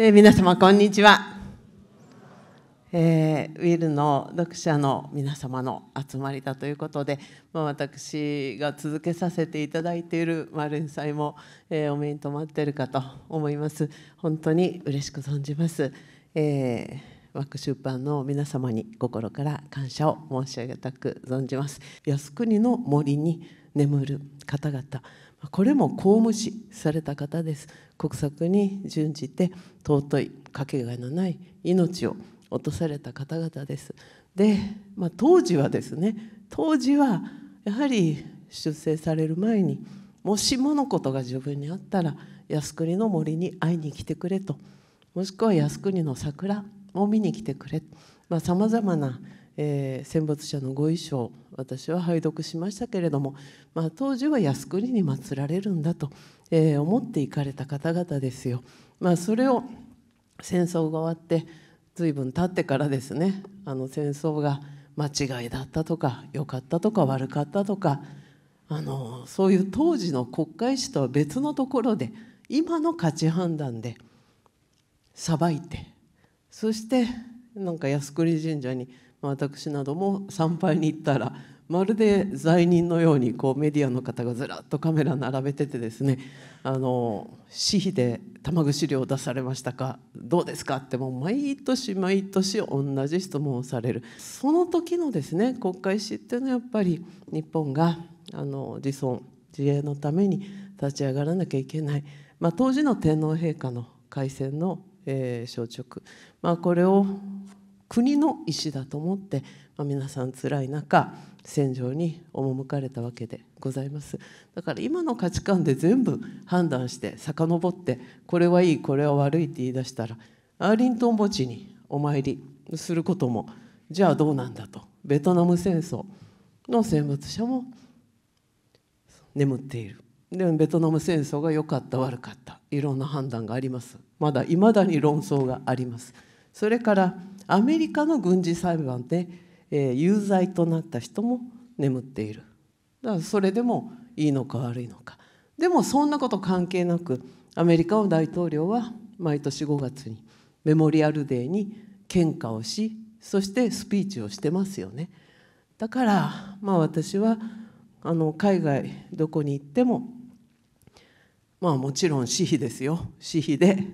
えー、皆様こんにちは、えー、ウィルの読者の皆様の集まりだということで、まあ、私が続けさせていただいている連載も、えー、お目に留まっているかと思います本当に嬉しく存じます、えー、ワク出版の皆様に心から感謝を申し上げたく存じます靖国の森に眠る方々これも公務士された方です国策に準じて尊いかけがえのない命を落とされた方々ですで、まあ、当時はですね当時はやはり出征される前にもしものことが自分にあったら靖国の森に会いに来てくれともしくは靖国の桜を見に来てくれさまざ、まなえー、戦没者のご遺書を私は拝読しましたけれども、まあ、当時は靖国に祀られるんだと、えー、思っていかれた方々ですよ。まあ、それを戦争が終わって随分経ってからですねあの戦争が間違いだったとか良かったとか悪かったとかあのそういう当時の国会史とは別のところで今の価値判断で裁いてそしてなんか靖国神社に「私なども参拝に行ったらまるで罪人のようにこうメディアの方がずらっとカメラ並べててですね私費で玉串料出されましたかどうですかってもう毎年毎年同じ質問をされるその時のですね国会史っていうのはやっぱり日本があの自尊自衛のために立ち上がらなきゃいけない、まあ、当時の天皇陛下の開選の、えー、まあ、これを国の意思だと思って、まあ、皆さん辛い中戦場に赴かれたわけでございますだから今の価値観で全部判断して遡ってこれはいいこれは悪いって言い出したらアーリントン墓地にお参りすることもじゃあどうなんだとベトナム戦争の戦没者も眠っているでベトナム戦争が良かった悪かったいろんな判断がありますまだいまだに論争がありますそれからアメリカの軍事裁判で、えー、有罪となった人も眠っているだからそれでもいいのか悪いのかでもそんなこと関係なくアメリカの大統領は毎年5月にメモリアルデーに献花をしそしてスピーチをしてますよねだからまあ私はあの海外どこに行ってもまあもちろん私費ですよ私費で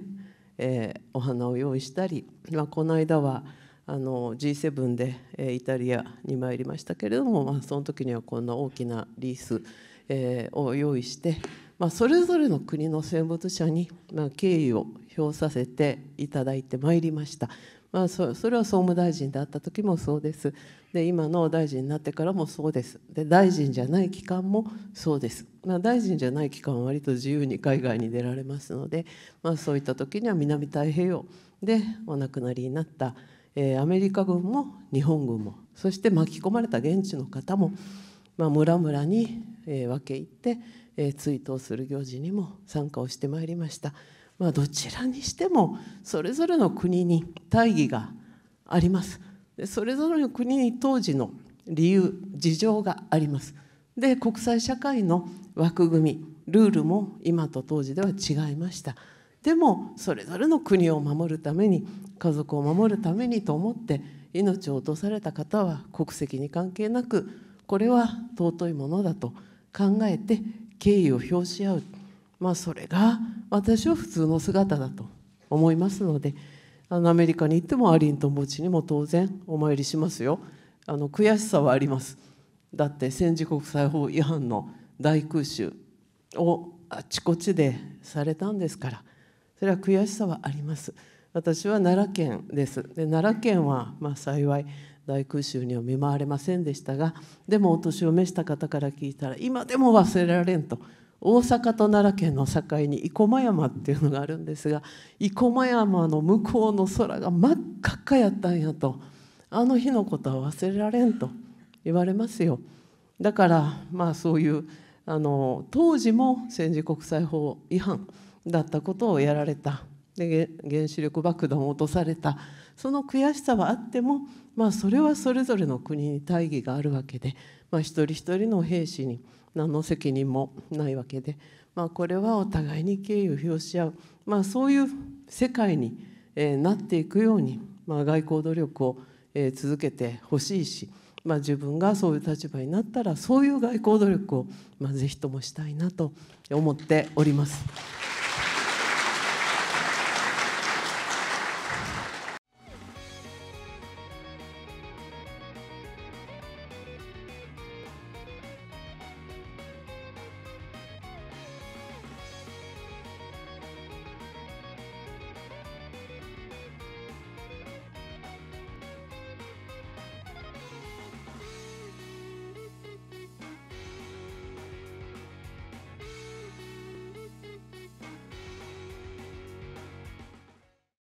えー、お花を用意したり、まあ、この間はあの G7 で、えー、イタリアに参りましたけれども、まあ、その時にはこんな大きなリース、えー、を用意して、まあ、それぞれの国の戦没者に、まあ、敬意を表させていただいてまいりました。まあ、それは総務大臣であった時もそうですで今の大臣になってからもそうですで大臣じゃない期間もそうです、まあ、大臣じゃない期間は割と自由に海外に出られますので、まあ、そういった時には南太平洋でお亡くなりになった、えー、アメリカ軍も日本軍もそして巻き込まれた現地の方も、まあ、村々に、え分け入って、え追悼する行事にも参加をしてまいりました。まあ、どちらにしてもそれぞれの国に大義がありますでそれぞれの国に当時の理由事情がありますで国際社会の枠組みルールも今と当時では違いましたでもそれぞれの国を守るために家族を守るためにと思って命を落とされた方は国籍に関係なくこれは尊いものだと考えて敬意を表し合う。まあ、それが私は普通の姿だと思いますのであのアメリカに行ってもアリントン墓地にも当然お参りしますよあの悔しさはありますだって戦時国際法違反の大空襲をあちこちでされたんですからそれは悔しさはあります私は奈良県ですで奈良県はま幸い大空襲には見舞われませんでしたがでもお年を召した方から聞いたら今でも忘れられんと大阪と奈良県の境に生駒山っていうのがあるんですが生駒山の向こうの空が真っ赤っかやったんやとあの日のことは忘れられんと言われますよだからまあそういうあの当時も戦時国際法違反だったことをやられたで原子力爆弾を落とされたその悔しさはあっても、まあ、それはそれぞれの国に大義があるわけで、まあ、一人一人の兵士に何の責任もないわけで、まあ、これはお互いに敬意を表し合う、まあ、そういう世界に、なっていくように、まあ、外交努力を、続けてほしいし、まあ、自分がそういう立場になったらそういう外交努力を、ぜひともしたいなと思っております。